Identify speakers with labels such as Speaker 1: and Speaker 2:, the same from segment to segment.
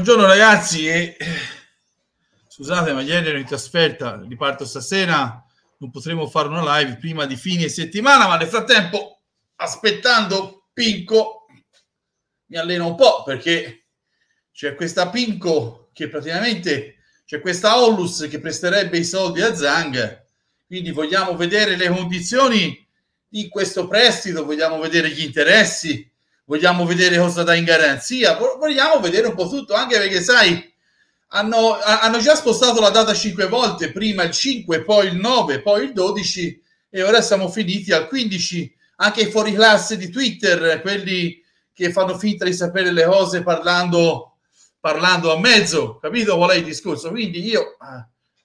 Speaker 1: Buongiorno ragazzi e eh, scusate ma ieri ero in trasferta, riparto stasera, non potremo fare una live prima di fine settimana, ma nel frattempo aspettando Pinco mi alleno un po' perché c'è questa Pinco che praticamente c'è questa Ollus che presterebbe i soldi a Zang, quindi vogliamo vedere le condizioni di questo prestito, vogliamo vedere gli interessi, vogliamo vedere cosa dà in garanzia, ah, vogliamo vedere un po' tutto, anche perché sai, hanno, hanno, già spostato la data cinque volte, prima il 5, poi il 9, poi il 12 e ora siamo finiti al 15. Anche i fuori classe di Twitter, quelli che fanno finta di sapere le cose parlando, parlando a mezzo, capito qual è il discorso? Quindi io ah,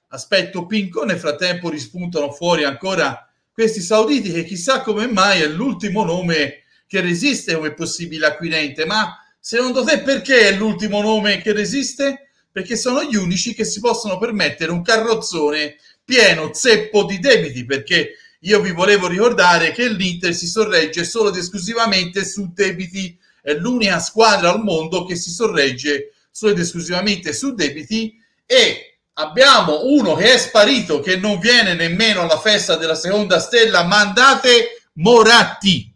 Speaker 1: aspetto Pinco, nel frattempo rispuntano fuori ancora questi sauditi che chissà come mai è l'ultimo nome che resiste come possibile acquirente, ma secondo te perché è l'ultimo nome che resiste? Perché sono gli unici che si possono permettere un carrozzone pieno zeppo di debiti, perché io vi volevo ricordare che l'Inter si sorregge solo ed esclusivamente su debiti, è l'unica squadra al mondo che si sorregge solo ed esclusivamente su debiti e abbiamo uno che è sparito che non viene nemmeno alla festa della seconda stella, mandate Moratti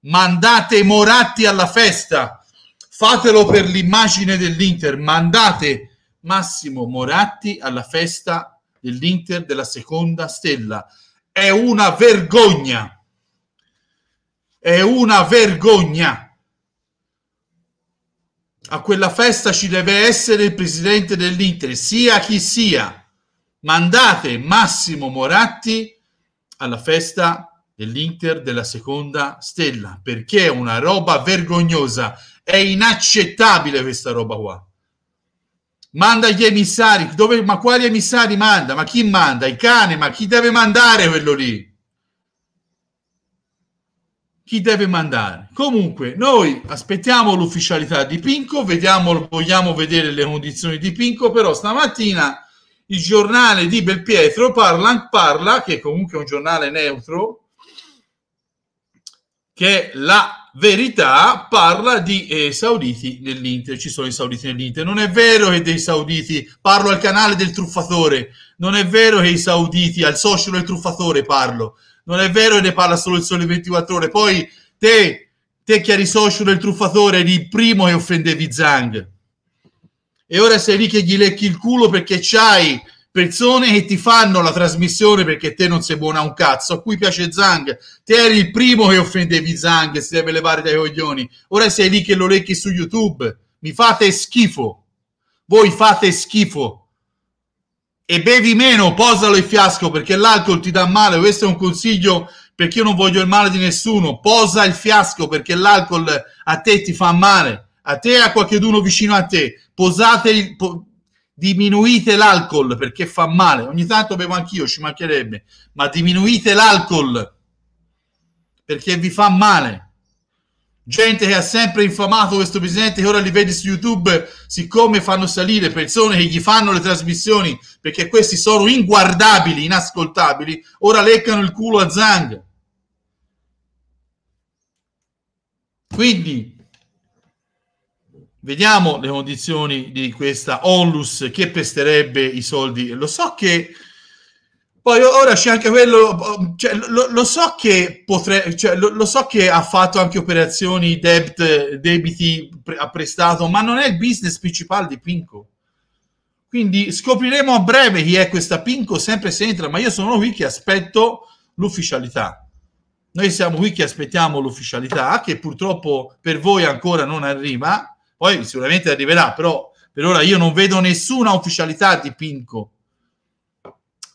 Speaker 1: mandate Moratti alla festa, fatelo per l'immagine dell'Inter, mandate Massimo Moratti alla festa dell'Inter della seconda stella. È una vergogna, è una vergogna. A quella festa ci deve essere il presidente dell'Inter, sia chi sia. Mandate Massimo Moratti alla festa dell'Inter della seconda stella, perché è una roba vergognosa, è inaccettabile questa roba qua. Manda gli emissari, dove, ma quali emissari manda? Ma chi manda? i cani ma chi deve mandare quello lì? chi deve mandare. Comunque, noi aspettiamo l'ufficialità di Pinco, vediamo, vogliamo vedere le condizioni di Pinco, però stamattina il giornale di Belpietro parla, parla che comunque è un giornale neutro, che la verità parla di eh, sauditi nell'Inter, ci sono i sauditi nell'Inter, non è vero che dei sauditi, parlo al canale del truffatore, non è vero che i sauditi, al socio del truffatore parlo, non è vero che ne parla solo il sole 24 ore, poi te, te che eri socio del truffatore eri il primo che offendevi Zang e ora sei lì che gli lecchi il culo perché c'hai persone che ti fanno la trasmissione perché te non sei buona un cazzo, a cui piace Zang, te eri il primo che offendevi Zang, e si deve levare dai coglioni, ora sei lì che lo lecchi su YouTube, mi fate schifo, voi fate schifo. E bevi meno, posalo il fiasco perché l'alcol ti dà male, questo è un consiglio perché io non voglio il male di nessuno, posa il fiasco perché l'alcol a te ti fa male, a te e a qualcuno vicino a te, posate il diminuite l'alcol perché fa male. Ogni tanto bevo anch'io, ci mancherebbe, ma diminuite l'alcol perché vi fa male. Gente che ha sempre infamato questo presidente, che ora li vedi su YouTube, siccome fanno salire persone che gli fanno le trasmissioni perché questi sono inguardabili, inascoltabili, ora leccano il culo a Zang. Quindi Vediamo le condizioni di questa onlus che pesterebbe i soldi. Lo so che poi ora c'è anche quello, mm, cioè, lo, lo, so che potre, cioè, lo, lo, so che ha fatto anche operazioni debt, debiti pre, ha prestato, ma non è il business principale di Pinco. Quindi scopriremo a breve chi è questa Pinco, sempre se entra, ma io sono qui che aspetto l'ufficialità. Noi siamo qui che aspettiamo l'ufficialità, che purtroppo per voi ancora non arriva poi sicuramente arriverà, però per ora io non vedo nessuna ufficialità di Pinco.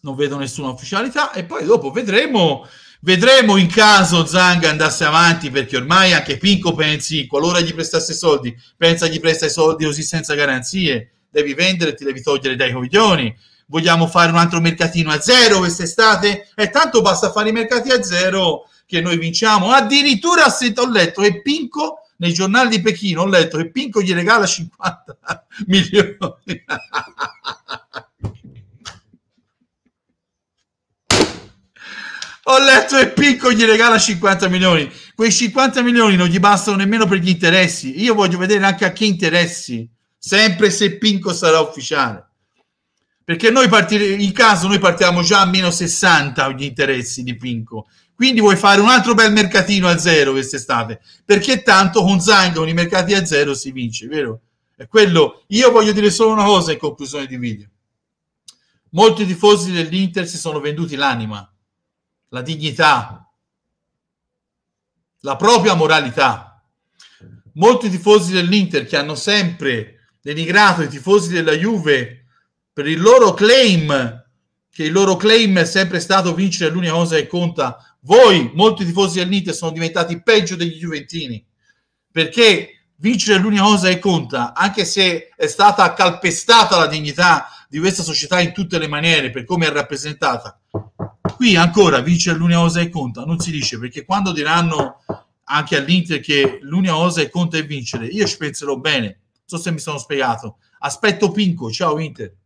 Speaker 1: Non vedo nessuna ufficialità e poi dopo vedremo Vedremo in caso Zanga andasse avanti perché ormai anche Pinco pensi, qualora gli prestasse soldi, pensa gli presta i soldi così senza garanzie, devi vendere, ti devi togliere dai coglioni. Vogliamo fare un altro mercatino a zero quest'estate? E tanto basta fare i mercati a zero che noi vinciamo. Addirittura se ho letto e Pinco nei giornali di Pechino ho letto che Pinco gli regala 50 milioni. ho letto che Picco gli regala 50 milioni. Quei 50 milioni non gli bastano nemmeno per gli interessi. Io voglio vedere anche a che interessi, sempre se Pinco sarà ufficiale. Perché noi partire, in caso noi partiamo già a meno 60 gli interessi di Pinco quindi vuoi fare un altro bel mercatino a zero quest'estate, perché tanto con Zang con i mercati a zero si vince, vero? È quello. Io voglio dire solo una cosa in conclusione di video. Molti tifosi dell'Inter si sono venduti l'anima, la dignità, la propria moralità. Molti tifosi dell'Inter che hanno sempre denigrato i tifosi della Juve per il loro claim, che il loro claim è sempre stato vincere l'unica cosa che conta voi, molti tifosi del Nite, sono diventati peggio degli Juventini perché vincere l'unica cosa che conta, anche se è stata calpestata la dignità di questa società in tutte le maniere, per come è rappresentata. Qui ancora vincere l'unica cosa che conta, non si dice, perché quando diranno anche all'Inter che l'unica cosa che conta è vincere, io ci penserò bene, non so se mi sono spiegato. Aspetto Pinco, ciao Inter.